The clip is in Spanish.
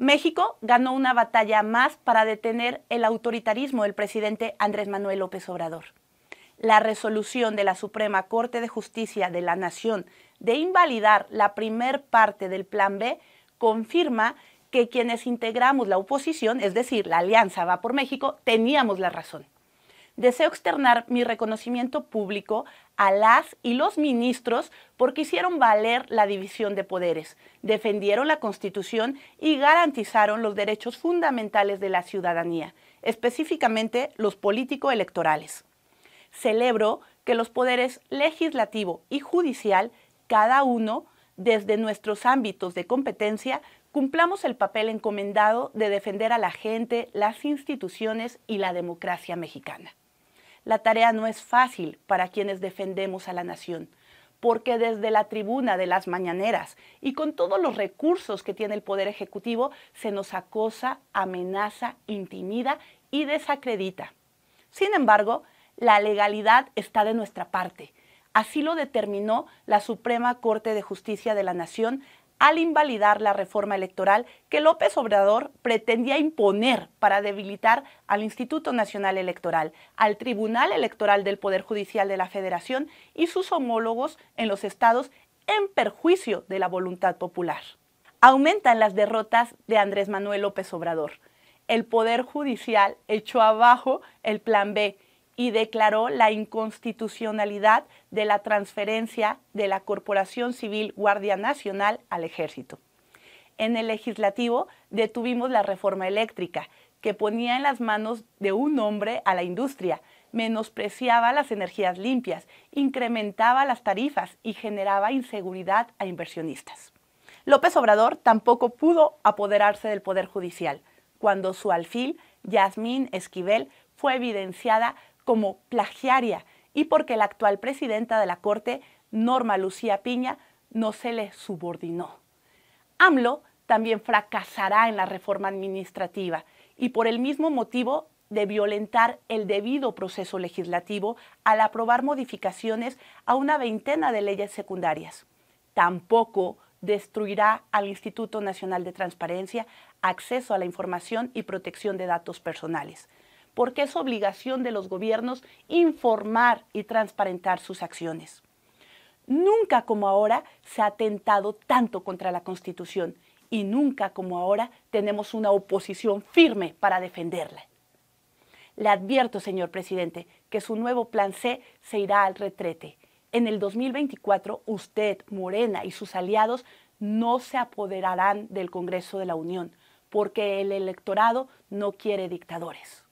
México ganó una batalla más para detener el autoritarismo del presidente Andrés Manuel López Obrador. La resolución de la Suprema Corte de Justicia de la Nación de invalidar la primer parte del Plan B confirma que quienes integramos la oposición, es decir, la Alianza Va por México, teníamos la razón deseo externar mi reconocimiento público a las y los ministros porque hicieron valer la división de poderes, defendieron la Constitución y garantizaron los derechos fundamentales de la ciudadanía, específicamente los político-electorales. Celebro que los poderes legislativo y judicial, cada uno desde nuestros ámbitos de competencia, cumplamos el papel encomendado de defender a la gente, las instituciones y la democracia mexicana. La tarea no es fácil para quienes defendemos a la nación, porque desde la tribuna de las mañaneras y con todos los recursos que tiene el Poder Ejecutivo, se nos acosa, amenaza, intimida y desacredita. Sin embargo, la legalidad está de nuestra parte. Así lo determinó la Suprema Corte de Justicia de la Nación al invalidar la reforma electoral que López Obrador pretendía imponer para debilitar al Instituto Nacional Electoral, al Tribunal Electoral del Poder Judicial de la Federación y sus homólogos en los estados en perjuicio de la voluntad popular. Aumentan las derrotas de Andrés Manuel López Obrador. El Poder Judicial echó abajo el Plan B y declaró la inconstitucionalidad de la transferencia de la Corporación Civil Guardia Nacional al Ejército. En el legislativo detuvimos la reforma eléctrica, que ponía en las manos de un hombre a la industria, menospreciaba las energías limpias, incrementaba las tarifas y generaba inseguridad a inversionistas. López Obrador tampoco pudo apoderarse del Poder Judicial, cuando su alfil, Yasmín Esquivel, fue evidenciada como plagiaria y porque la actual presidenta de la Corte, Norma Lucía Piña, no se le subordinó. AMLO también fracasará en la reforma administrativa y por el mismo motivo de violentar el debido proceso legislativo al aprobar modificaciones a una veintena de leyes secundarias. Tampoco destruirá al Instituto Nacional de Transparencia, Acceso a la Información y Protección de Datos Personales porque es obligación de los gobiernos informar y transparentar sus acciones. Nunca como ahora se ha atentado tanto contra la Constitución y nunca como ahora tenemos una oposición firme para defenderla. Le advierto, señor presidente, que su nuevo plan C se irá al retrete. En el 2024, usted, Morena y sus aliados no se apoderarán del Congreso de la Unión, porque el electorado no quiere dictadores.